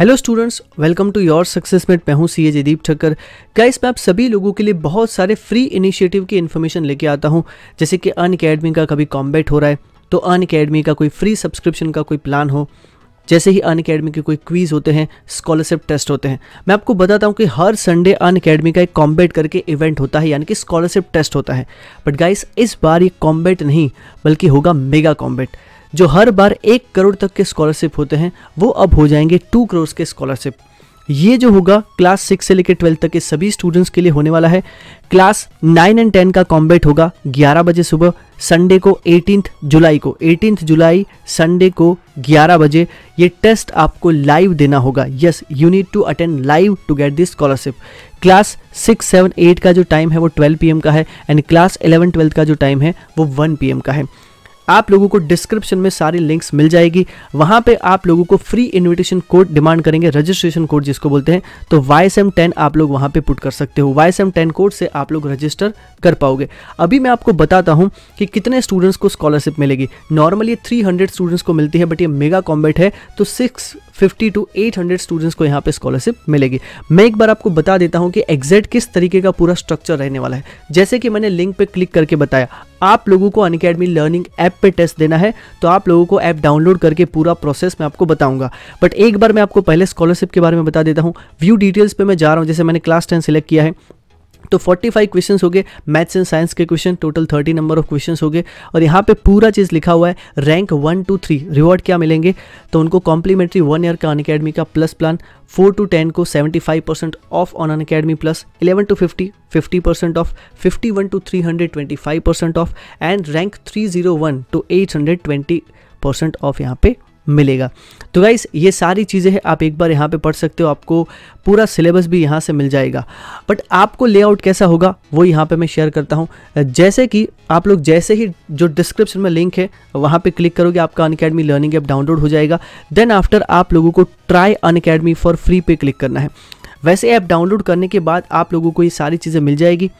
hello students welcome to your success mate मैं हूं C A Jaydeep Thakkar guys मैं आप सभी लोगों के लिए बहुत सारे फ्री इनिशिएटिव की इन्फॉर्मेशन लेके आता हूं जैसे कि अन अकेडमी का कभी कॉम्बैट हो रहा है तो अन अकेडमी का कोई फ्री सब्सक्रिप्शन का कोई प्लान हो जैसे ही अन अकेडमी के कोई क्वीज़ होते हैं स्कॉलरशिप टेस्ट होते हैं मैं आपको बताता हूँ कि हर संडे अन अकेडमी का एक कॉम्बेट करके इवेंट होता है यानी कि स्कॉलरशिप टेस्ट होता है बट गाइस इस बार ये कॉम्बेट नहीं बल्कि होगा मेगा कॉम्बेट जो हर बार एक करोड़ तक के स्कॉलरशिप होते हैं वो अब हो जाएंगे टू करोड़ के स्कॉलरशिप ये जो होगा क्लास सिक्स से लेकर ट्वेल्थ तक के सभी स्टूडेंट्स के लिए होने वाला है क्लास नाइन एंड टेन का कॉम्बेट होगा ग्यारह बजे सुबह संडे को एटीन जुलाई को एटीन जुलाई संडे को ग्यारह बजे ये टेस्ट आपको लाइव देना होगा yes you need to attend live to get this scholarship class six seven eight का जो टाइम है वो ट्वेल्व पी का है एंड क्लास इलेवन ट्वेल्थ का जो टाइम है वो वन पी का है आप लोगों को डिस्क्रिप्शन में सारी लिंक्स मिल जाएगी वहां पे आप लोगों को फ्री इन्विटेशन कोड डिमांड करेंगे रजिस्ट्रेशन कोड जिसको बोलते हैं तो वाई एम टेन आप लोग वहां पे पुट कर सकते हो वाई एम टेन कोड से आप लोग रजिस्टर कर पाओगे अभी मैं आपको बताता हूँ कि कितने स्टूडेंट्स को स्कॉलरशिप मिलेगी नॉर्मली थ्री हंड्रेड स्टूडेंट्स को मिलती है बट ये मेगा कॉम्बेट है तो six fifty to eight hundred students को यहाँ पे स्कॉलरशिप मिलेगी मैं एक बार आपको बता देता हूँ कि एग्जैक्ट किस तरीके का पूरा स्ट्रक्चर रहने वाला है जैसे कि मैंने लिंक पे क्लिक करके बताया आप लोगों को अनकेडमी लर्निंग ऐप पे टेस्ट देना है तो आप लोगों को ऐप डाउनलोड करके पूरा प्रोसेस मैं आपको बताऊंगा बट एक बार मैं आपको पहले स्कॉलरशिप के बारे में बता देता हूँ व्यू डिटेल्स पर मैं जा रहा हूँ जैसे मैंने क्लास टेन सेलेक्ट किया है तो 45 क्वेश्चन हो गए मैथ्स एंड साइंस के question total 30 number of question हो गए और यहाँ पे पूरा चीज़ लिखा हुआ है rank one two three reward क्या मिलेंगे तो उनको कॉम्प्लीमेंट्री वन ईयर का अन अकेडमी का plus plan four to ten को 75 percent off on Unacademy plus 11 to 50 50 percent off 51 to five percent off and rank one to twenty percent off यहाँ पे मिलेगा तो गाइस ये सारी चीज़ें हैं आप एक बार यहाँ पे पढ़ सकते हो आपको पूरा सिलेबस भी यहाँ से मिल जाएगा बट आपको लेआउट कैसा होगा वो यहाँ पे मैं शेयर करता हूँ जैसे कि आप लोग जैसे ही जो डिस्क्रिप्शन में लिंक है वहाँ पे क्लिक करोगे आपका अन लर्निंग ऐप डाउनलोड हो जाएगा देन आफ्टर आप लोगों को ट्राई अन फॉर फ्री पे क्लिक करना है वैसे ऐप डाउनलोड करने के बाद आप लोगों को ये सारी चीज़ें मिल जाएगी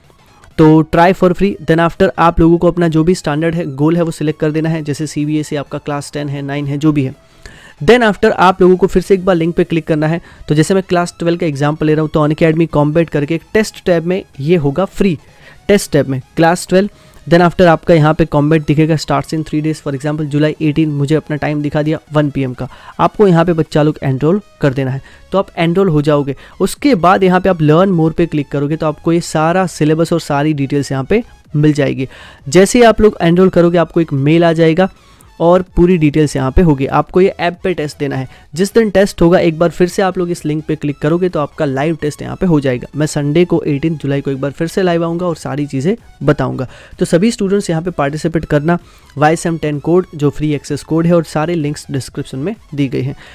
तो try for free then after आप लोगों को अपना जो भी स्टैंडर्ड है गोल है वो सिलेक्ट कर देना है जैसे सी बी एस आपका क्लास टेन है नाइन है जो भी है देन आफ्टर आप लोगों को फिर से एक बार लिंक पे क्लिक करना है तो जैसे मैं क्लास ट्वेल्व का एग्जाम्पल ले रहा हूँ तो अन अकेडमी कॉम्बेट करके एक टेस्ट टैब में ये होगा फ्री टेस्ट टैब में क्लास ट्वेल्व देन आफ्टर आपका यहाँ पे कॉम्बेट दिखेगा start in three days for example July 18 मुझे अपना टाइम दिखा दिया 1 पीएम का आपको यहाँ पे बच्चा लोग एनरोल कर देना है तो आप एनरोल हो जाओगे उसके बाद यहाँ पे आप लर्न मोर पे क्लिक करोगे तो आपको ये सारा सिलेबस और सारी डिटेल्स यहाँ पे मिल जाएगी जैसे ही आप लोग एनरोल करोगे आपको एक मेल आ जाएगा और पूरी डिटेल्स यहाँ पे होगी आपको ये ऐप पे टेस्ट देना है जिस दिन टेस्ट होगा एक बार फिर से आप लोग इस लिंक पे क्लिक करोगे तो आपका लाइव टेस्ट यहाँ पे हो जाएगा मैं संडे को एटीन जुलाई को एक बार फिर से लाइव आऊँगा और सारी चीज़ें बताऊँगा तो सभी स्टूडेंट्स यहाँ पर पार्टिसिपेट करना वाई कोड जो फ्री एक्सेस कोड है और सारे लिंक्स डिस्क्रिप्शन में दी गई हैं